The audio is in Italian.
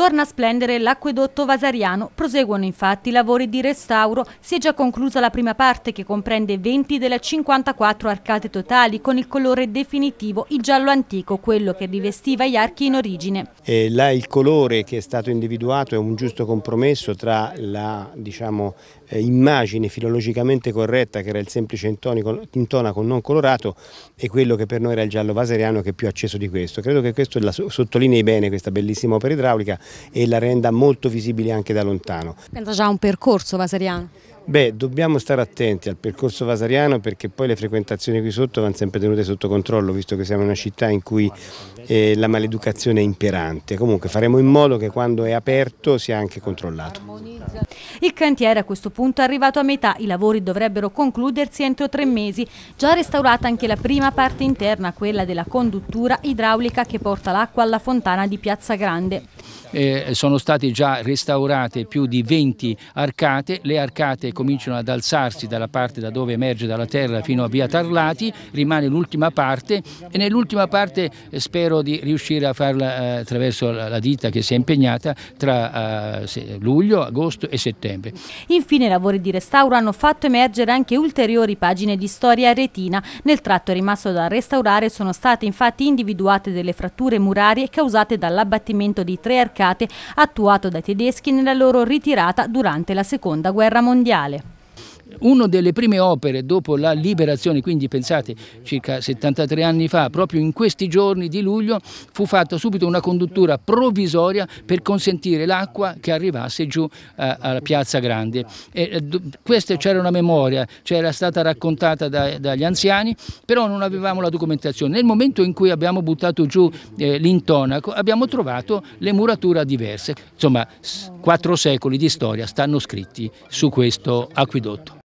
Torna a splendere l'acquedotto vasariano, proseguono infatti i lavori di restauro, si è già conclusa la prima parte che comprende 20 delle 54 arcate totali con il colore definitivo, il giallo antico, quello che rivestiva gli archi in origine. E là il colore che è stato individuato è un giusto compromesso tra la diciamo, eh, immagine filologicamente corretta che era il semplice intonaco non colorato e quello che per noi era il giallo vasariano che è più acceso di questo. Credo che questo la sottolinei bene questa bellissima opera idraulica e la renda molto visibile anche da lontano. Pensa già a un percorso vasariano? Beh, dobbiamo stare attenti al percorso vasariano perché poi le frequentazioni qui sotto vanno sempre tenute sotto controllo, visto che siamo una città in cui eh, la maleducazione è imperante. Comunque faremo in modo che quando è aperto sia anche controllato. Il cantiere a questo punto è arrivato a metà, i lavori dovrebbero concludersi entro tre mesi. Già restaurata anche la prima parte interna, quella della conduttura idraulica che porta l'acqua alla fontana di Piazza Grande eh, sono state già restaurate più di 20 arcate, le arcate cominciano ad alzarsi dalla parte da dove emerge dalla terra fino a via Tarlati, rimane l'ultima parte e nell'ultima parte eh, spero di riuscire a farla eh, attraverso la, la ditta che si è impegnata tra eh, luglio, agosto e settembre. Infine i lavori di restauro hanno fatto emergere anche ulteriori pagine di storia retina. Nel tratto rimasto da restaurare sono state infatti individuate delle fratture murarie causate dall'abbattimento di tre arcate barricate attuato dai tedeschi nella loro ritirata durante la Seconda Guerra Mondiale una delle prime opere dopo la liberazione, quindi pensate circa 73 anni fa, proprio in questi giorni di luglio, fu fatta subito una conduttura provvisoria per consentire l'acqua che arrivasse giù eh, alla Piazza Grande. E, eh, questa c'era una memoria, c'era cioè stata raccontata da, dagli anziani, però non avevamo la documentazione. Nel momento in cui abbiamo buttato giù eh, l'intonaco abbiamo trovato le murature diverse. Insomma, quattro secoli di storia stanno scritti su questo acquedotto.